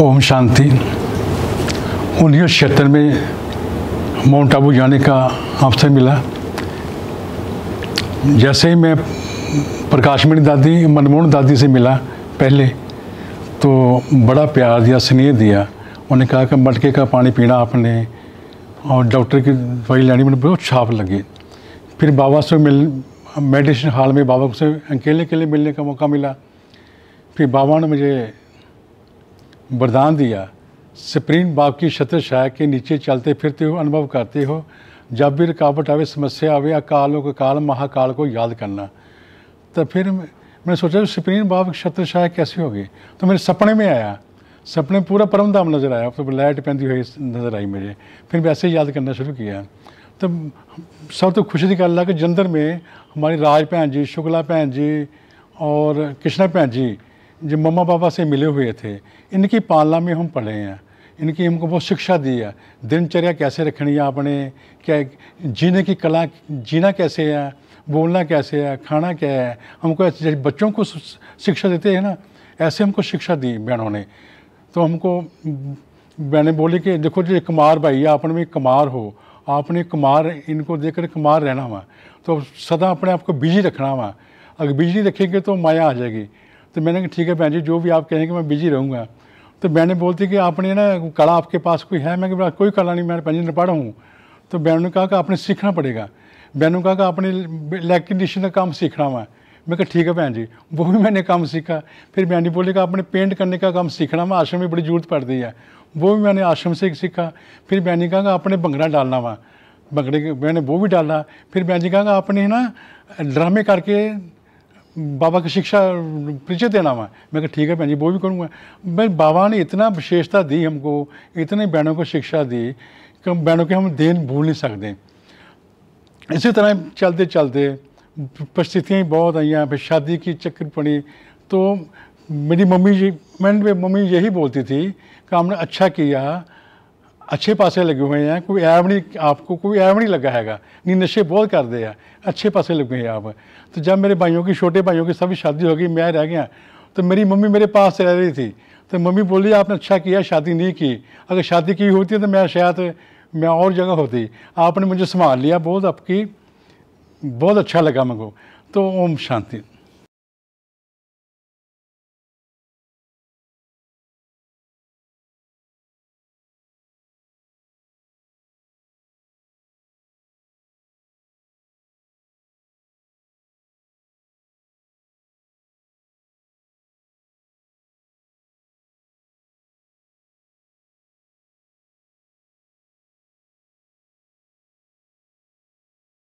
ओम शांति उन्नीस छिहत्तर में माउंट आबू जाने का अवसर मिला जैसे ही मैं प्रकाशमणि दादी मनमोहन दादी से मिला पहले तो बड़ा प्यार दिया स्नेह दिया उन्हें कहा कि मटके का पानी पीना आपने और डॉक्टर की दवाई लेनी मैंने बहुत छाप लगी फिर बाबा से मिल मेडिटेशन हॉल में बाबा से अकेले अकेले मिलने का मौका मिला फिर बाबा ने मुझे वरदान दिया सुप्रीम बाप की छत्र छाया के नीचे चलते फिरते हो अनुभव करते हो जब भी रुकावट आवे समस्या आवे अकालों का काल महाकाल को याद करना तो फिर मैंने सोचा सुप्रीम बाप छत्र छाया कैसे होगी तो मेरे सपने में आया सपने में पूरा परम धाम नज़र आया तो लाइट पहनती हुई नज़र आई मुझे फिर वैसे ही याद करना शुरू किया तो सब तो खुशी की गल कि जंदर में हमारी राज भैन जी शुक्ला भैन जी और कृष्णा भैन जी जो मम्मा पापा से मिले हुए थे इनकी पालना में हम पढ़े हैं इनकी हमको बहुत शिक्षा दी है दिनचर्या कैसे रखनी है आपने क्या जीने की कला जीना कैसे है बोलना कैसे है खाना क्या है हमको ऐसे बच्चों को शिक्षा देते हैं ना ऐसे हमको शिक्षा दी बहनों ने तो हमको बहने बोली कि देखो जो कुमार भाई है आपने में कुमार हो आपने कुमार इनको देखकर कुमार रहना हुआ तो सदा अपने आप को बिजी रखना हुआ अगर बिजली रखेंगे तो माया आ जाएगी तो मैंने कहा ठीक है भैन जी जो भी आप कहेंगे मैं बिजी रहूँगा तो मैंने बोलती कि आपने ना कला आपके पास कोई है मैं कोई कला नहीं मैं भैन जी ने पढ़ा हूँ तो बहन ने कहा कि आपने सीखना पड़ेगा बहन ने कहा कि आपने इलेक्ट्रिशन का काम सीखना हुआ मैं कहा ठीक है भैन जी वो भी मैंने काम सीखा फिर बहन जी बोले कि आपने पेंट करने का काम सीखना हुआ आश्रम में बड़ी जरूरत पड़ती है वो भी मैंने आश्रम से सीखा फिर बहन जी कहा कि आपने भंगड़ा डालना हुआ भंगड़े मैंने वो भी डाला फिर बहन जी कहा कि आपने ना ड्रामे करके बाबा की शिक्षा परिचय देना हुआ मैं कहा ठीक है भैन जी वो भी करूँगा भाई बाबा ने इतना विशेषता दी हमको इतने बहनों को शिक्षा दी कि बहनों के हम देन भूल नहीं सकते इसी तरह चलते चलते परिस्थितियाँ बहुत आई हैं फिर शादी की चक्कर पड़ी तो मेरी मम्मी जी मैंने मम्मी यही बोलती थी कि हमने अच्छा किया अच्छे पास लगे हुए हैं कोई ऐब नहीं आपको कोई ऐब नहीं लगा है नहीं नशे बहुत करते हैं अच्छे पासे लगे हैं आप तो जब मेरे भाइयों की छोटे भाइयों की सभी शादी हो गई मैं रह गया तो मेरी मम्मी मेरे पास रह रही थी तो मम्मी बोली आपने अच्छा किया शादी नहीं की अगर शादी की होती तो मैं शायद मैं और जगह होती आपने मुझे संभाल लिया बहुत आपकी बहुत अच्छा लगा मेरे को तो ओम शांति